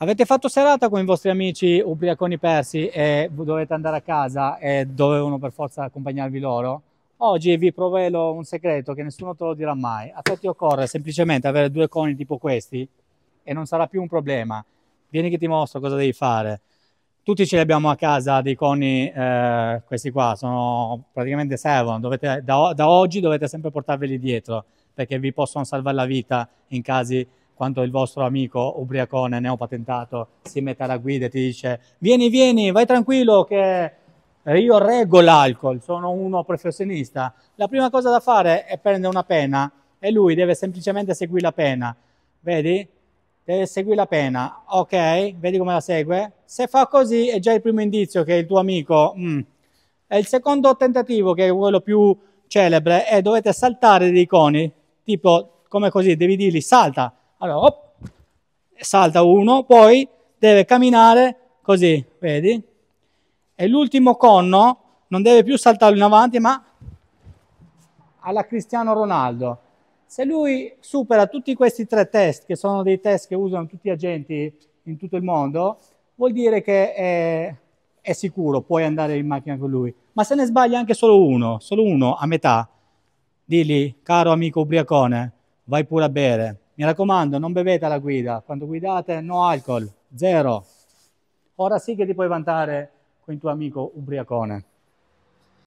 Avete fatto serata con i vostri amici ubriaconi persi e dovete andare a casa e dovevano per forza accompagnarvi loro? Oggi vi provvelo un segreto che nessuno te lo dirà mai. A te ti occorre semplicemente avere due coni tipo questi e non sarà più un problema. Vieni che ti mostro cosa devi fare. Tutti ce li abbiamo a casa dei coni, eh, questi qua, sono praticamente servono. Dovete, da, da oggi dovete sempre portarveli dietro perché vi possono salvare la vita in casi quando il vostro amico ubriacone neopatentato si mette alla guida e ti dice vieni, vieni, vai tranquillo che io reggo l'alcol, sono uno professionista, la prima cosa da fare è prendere una pena e lui deve semplicemente seguire la pena. Vedi? Deve seguire la pena. Ok, vedi come la segue? Se fa così è già il primo indizio che il tuo amico... Mm. E il secondo tentativo, che è quello più celebre, è dovete saltare dei coni, tipo come così, devi dirgli salta, allora, op, salta uno, poi deve camminare così, vedi? E l'ultimo conno non deve più saltare in avanti, ma alla Cristiano Ronaldo. Se lui supera tutti questi tre test, che sono dei test che usano tutti gli agenti in tutto il mondo, vuol dire che è, è sicuro, puoi andare in macchina con lui. Ma se ne sbaglia anche solo uno, solo uno a metà, digli, caro amico ubriacone, vai pure a bere mi raccomando, non bevete alla guida. Quando guidate, no alcol, zero. Ora sì che ti puoi vantare con il tuo amico ubriacone.